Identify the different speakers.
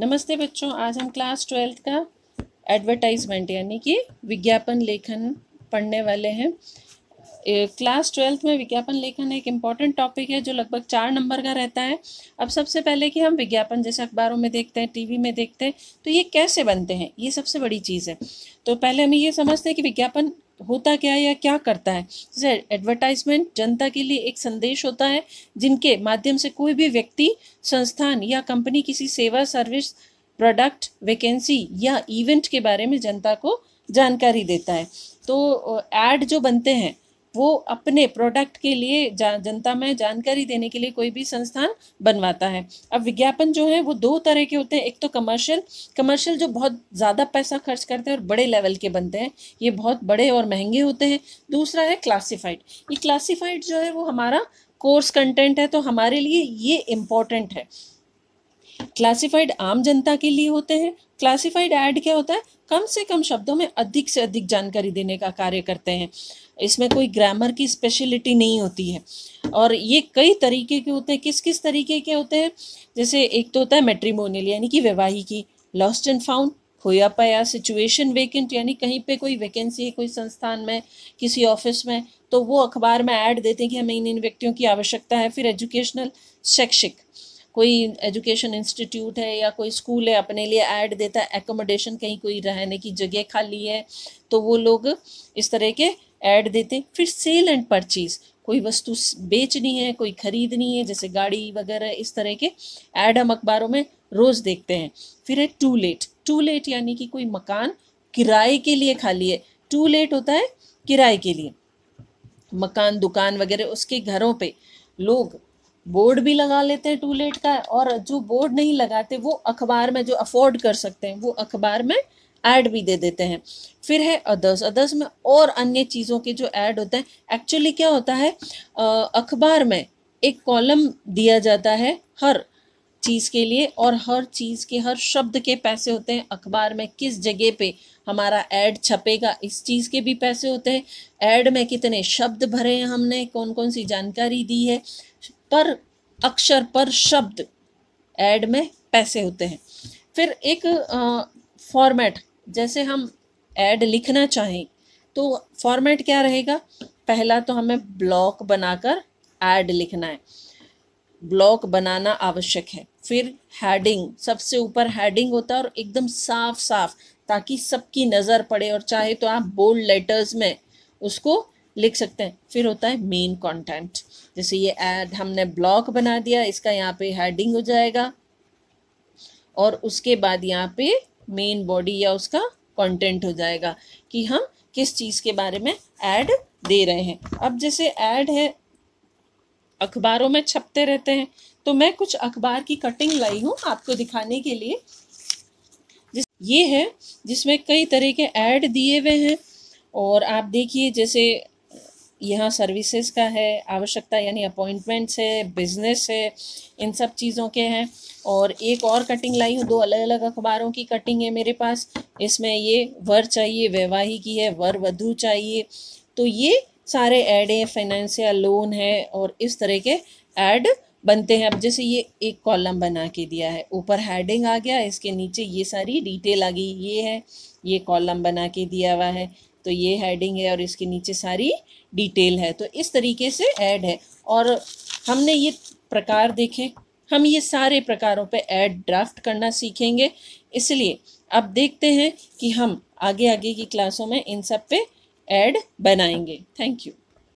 Speaker 1: नमस्ते बच्चों आज हम क्लास ट्वेल्थ का एडवर्टाइजमेंट यानी कि विज्ञापन लेखन पढ़ने वाले हैं क्लास ट्वेल्थ में विज्ञापन लेखन एक इम्पॉर्टेंट टॉपिक है जो लगभग चार नंबर का रहता है अब सबसे पहले कि हम विज्ञापन जैसे अखबारों में देखते हैं टीवी में देखते हैं तो ये कैसे बनते हैं ये सबसे बड़ी चीज़ है तो पहले हमें ये समझते हैं कि विज्ञापन होता क्या है या क्या करता है जैसे एडवर्टाइजमेंट जनता के लिए एक संदेश होता है जिनके माध्यम से कोई भी व्यक्ति संस्थान या कंपनी किसी सेवा सर्विस प्रोडक्ट वैकेंसी या इवेंट के बारे में जनता को जानकारी देता है तो एड जो बनते हैं वो अपने प्रोडक्ट के लिए जनता में जानकारी देने के लिए कोई भी संस्थान बनवाता है अब विज्ञापन जो है वो दो तरह के होते हैं एक तो कमर्शियल कमर्शियल जो बहुत ज़्यादा पैसा खर्च करते हैं और बड़े लेवल के बनते हैं ये बहुत बड़े और महंगे होते हैं दूसरा है क्लासिफाइड ये क्लासिफाइड जो है वो हमारा कोर्स कंटेंट है तो हमारे लिए ये इम्पॉर्टेंट है क्लासिफाइड आम जनता के लिए होते हैं क्लासिफाइड ऐड क्या होता है कम से कम शब्दों में अधिक से अधिक जानकारी देने का कार्य करते हैं इसमें कोई ग्रामर की स्पेशलिटी नहीं होती है और ये कई तरीके के होते हैं किस किस तरीके के होते हैं जैसे एक तो होता है मेट्रीमोनियल यानी कि की लॉस्ट एंड फाउंड खोया पाया सिचुएशन वेकेंट यानी कहीं पे कोई वैकेंसी है कोई संस्थान में किसी ऑफिस में तो वो अखबार में ऐड देते हैं कि हमें इन इन व्यक्तियों की आवश्यकता है फिर एजुकेशनल शैक्षिक कोई एजुकेशन इंस्टीट्यूट है या कोई स्कूल है अपने लिए ऐड देता है एकोमोडेशन कहीं कोई रहने की जगह खाली है तो वो लोग इस तरह के ऐड देते फिर सेल एंड परचेज कोई वस्तु बेचनी है कोई खरीदनी है जैसे गाड़ी वगैरह इस तरह के ऐड हम अखबारों में रोज़ देखते हैं फिर है टू लेट टू लेट यानी कि कोई मकान किराए के लिए खाली है टू लेट होता है किराए के लिए मकान दुकान वगैरह उसके घरों पे लोग बोर्ड भी लगा लेते हैं टू लेट का और जो बोर्ड नहीं लगाते वो अखबार में जो अफोर्ड कर सकते हैं वो अखबार में ऐड भी दे देते हैं फिर है अदर्स अदर्स में और अन्य चीज़ों के जो ऐड होते हैं एक्चुअली क्या होता है अखबार में एक कॉलम दिया जाता है हर चीज़ के लिए और हर चीज़ के हर शब्द के पैसे होते हैं अखबार में किस जगह पे हमारा ऐड छपेगा इस चीज़ के भी पैसे होते हैं ऐड में कितने शब्द भरे हैं हमने कौन कौन सी जानकारी दी है पर अक्षर पर शब्द एड में पैसे होते हैं फिर एक फॉर्मेट जैसे हम एड लिखना चाहें तो फॉर्मेट क्या रहेगा पहला तो हमें ब्लॉक बनाकर ऐड लिखना है ब्लॉक बनाना आवश्यक है फिर हैडिंग सबसे ऊपर हैडिंग होता है और एकदम साफ साफ ताकि सबकी नज़र पड़े और चाहे तो आप बोल्ड लेटर्स में उसको लिख सकते हैं फिर होता है मेन कंटेंट जैसे ये एड हमने ब्लॉग बना दिया इसका यहाँ पे हेडिंग हो जाएगा और उसके बाद यहाँ पे मेन बॉडी या उसका कंटेंट हो जाएगा कि हम किस चीज़ के बारे में ऐड दे रहे हैं अब जैसे ऐड है अखबारों में छपते रहते हैं तो मैं कुछ अखबार की कटिंग लाई हूँ आपको दिखाने के लिए जिस ये है जिसमें कई तरह के ऐड दिए हुए हैं और आप देखिए जैसे यहाँ सर्विसेज का है आवश्यकता यानी अपॉइंटमेंट्स है बिजनेस है इन सब चीज़ों के हैं और एक और कटिंग लाई हूँ दो अलग अलग अखबारों की कटिंग है मेरे पास इसमें ये वर चाहिए वैवाही की है वर वधु चाहिए तो ये सारे ऐड हैं फाइनेंशियल लोन है और इस तरह के ऐड बनते हैं अब जैसे ये एक कॉलम बना के दिया है ऊपर हेडिंग आ गया इसके नीचे ये सारी डिटेल आ गई ये है ये कॉलम बना के दिया हुआ है तो ये हेडिंग है और इसके नीचे सारी डिटेल है तो इस तरीके से ऐड है और हमने ये प्रकार देखे हम ये सारे प्रकारों पे ऐड ड्राफ्ट करना सीखेंगे इसलिए अब देखते हैं कि हम आगे आगे की क्लासों में इन सब पे ऐड बनाएंगे थैंक यू